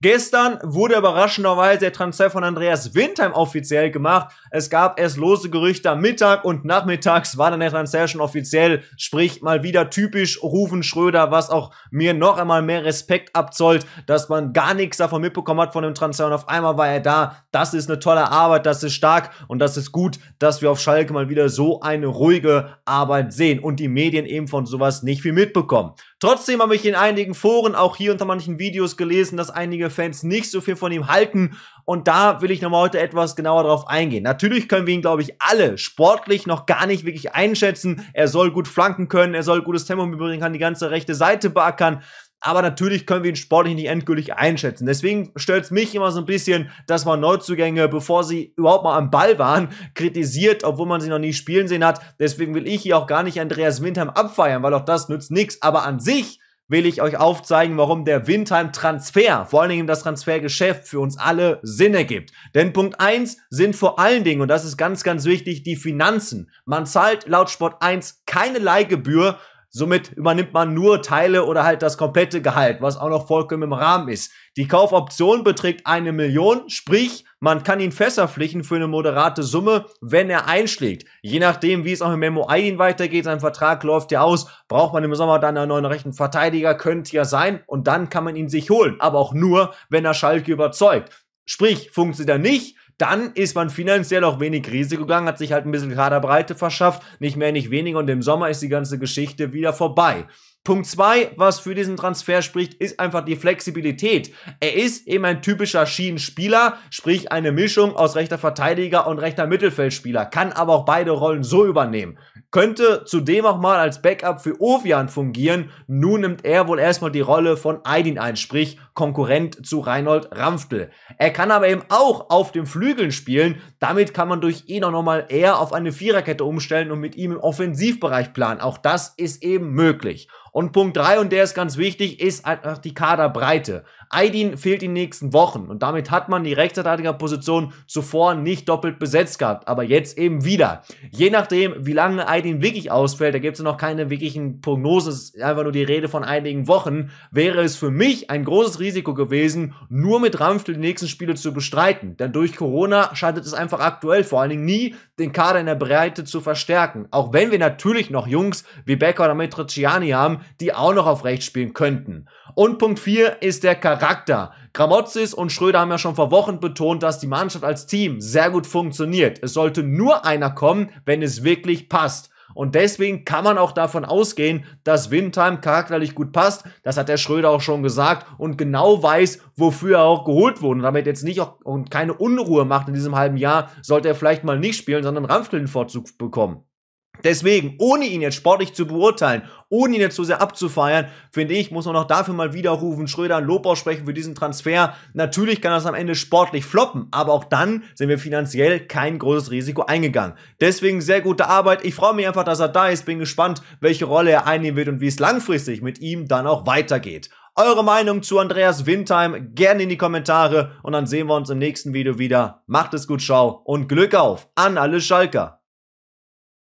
Gestern wurde überraschenderweise der Transfer von Andreas Windheim offiziell gemacht. Es gab erst lose Gerüchte am Mittag und nachmittags war dann der Transfer schon offiziell. Sprich, mal wieder typisch Rufen Schröder, was auch mir noch einmal mehr Respekt abzollt, dass man gar nichts davon mitbekommen hat von dem Transfer und auf einmal war er da. Das ist eine tolle Arbeit, das ist stark und das ist gut, dass wir auf Schalke mal wieder so eine ruhige Arbeit sehen und die Medien eben von sowas nicht viel mitbekommen. Trotzdem habe ich in einigen Foren, auch hier unter manchen Videos gelesen, dass einige Fans nicht so viel von ihm halten. Und da will ich nochmal heute etwas genauer drauf eingehen. Natürlich können wir ihn, glaube ich, alle sportlich noch gar nicht wirklich einschätzen. Er soll gut flanken können, er soll gutes Tempo mitbringen, kann die ganze rechte Seite beackern. Aber natürlich können wir ihn sportlich nicht endgültig einschätzen. Deswegen stört es mich immer so ein bisschen, dass man Neuzugänge, bevor sie überhaupt mal am Ball waren, kritisiert, obwohl man sie noch nie spielen sehen hat. Deswegen will ich hier auch gar nicht Andreas Windheim abfeiern, weil auch das nützt nichts. Aber an sich will ich euch aufzeigen, warum der windheim Transfer, vor allen Dingen das Transfergeschäft für uns alle Sinn ergibt. Denn Punkt eins sind vor allen Dingen, und das ist ganz, ganz wichtig, die Finanzen. Man zahlt laut Sport 1 keine Leihgebühr Somit übernimmt man nur Teile oder halt das komplette Gehalt, was auch noch vollkommen im Rahmen ist. Die Kaufoption beträgt eine Million, sprich, man kann ihn fässerpflichten für eine moderate Summe, wenn er einschlägt. Je nachdem, wie es auch im Memo Aydin weitergeht, sein Vertrag läuft ja aus, braucht man im Sommer dann einen neuen rechten Verteidiger, könnte ja sein, und dann kann man ihn sich holen, aber auch nur, wenn er Schalke überzeugt. Sprich, funktioniert er nicht, dann ist man finanziell auch wenig Risiko gegangen, hat sich halt ein bisschen Kaderbreite verschafft, nicht mehr, nicht weniger und im Sommer ist die ganze Geschichte wieder vorbei. Punkt 2, was für diesen Transfer spricht, ist einfach die Flexibilität. Er ist eben ein typischer Schienenspieler, sprich eine Mischung aus rechter Verteidiger und rechter Mittelfeldspieler, kann aber auch beide Rollen so übernehmen. Könnte zudem auch mal als Backup für Ovian fungieren, nun nimmt er wohl erstmal die Rolle von Aydin ein, sprich Konkurrent zu Reinhold Ramftel. Er kann aber eben auch auf den Flügeln spielen. Damit kann man durch ihn auch nochmal eher auf eine Viererkette umstellen und mit ihm im Offensivbereich planen. Auch das ist eben möglich. Und Punkt 3, und der ist ganz wichtig, ist einfach die Kaderbreite. Aidin fehlt in den nächsten Wochen und damit hat man die Position zuvor nicht doppelt besetzt gehabt, aber jetzt eben wieder. Je nachdem, wie lange Aidin wirklich ausfällt, da gibt es noch keine wirklichen Prognosen, es ist einfach nur die Rede von einigen Wochen, wäre es für mich ein großes Risiko, Risiko gewesen, nur mit Ramftel die nächsten Spiele zu bestreiten. Denn durch Corona scheitert es einfach aktuell vor allen Dingen nie, den Kader in der Breite zu verstärken. Auch wenn wir natürlich noch Jungs wie Becker oder Metriciani haben, die auch noch auf rechts spielen könnten. Und Punkt 4 ist der Charakter. Gramozis und Schröder haben ja schon vor Wochen betont, dass die Mannschaft als Team sehr gut funktioniert. Es sollte nur einer kommen, wenn es wirklich passt. Und deswegen kann man auch davon ausgehen, dass Windheim charakterlich gut passt. Das hat der Schröder auch schon gesagt und genau weiß, wofür er auch geholt wurde. Und damit jetzt nicht auch und keine Unruhe macht in diesem halben Jahr, sollte er vielleicht mal nicht spielen, sondern Ramftel den Vorzug bekommen. Deswegen, ohne ihn jetzt sportlich zu beurteilen, ohne ihn jetzt so sehr abzufeiern, finde ich, muss man auch dafür mal widerrufen, Schröder Lob aussprechen für diesen Transfer. Natürlich kann das am Ende sportlich floppen, aber auch dann sind wir finanziell kein großes Risiko eingegangen. Deswegen sehr gute Arbeit. Ich freue mich einfach, dass er da ist. Bin gespannt, welche Rolle er einnehmen wird und wie es langfristig mit ihm dann auch weitergeht. Eure Meinung zu Andreas Windheim gerne in die Kommentare und dann sehen wir uns im nächsten Video wieder. Macht es gut, schau und Glück auf an alle Schalker.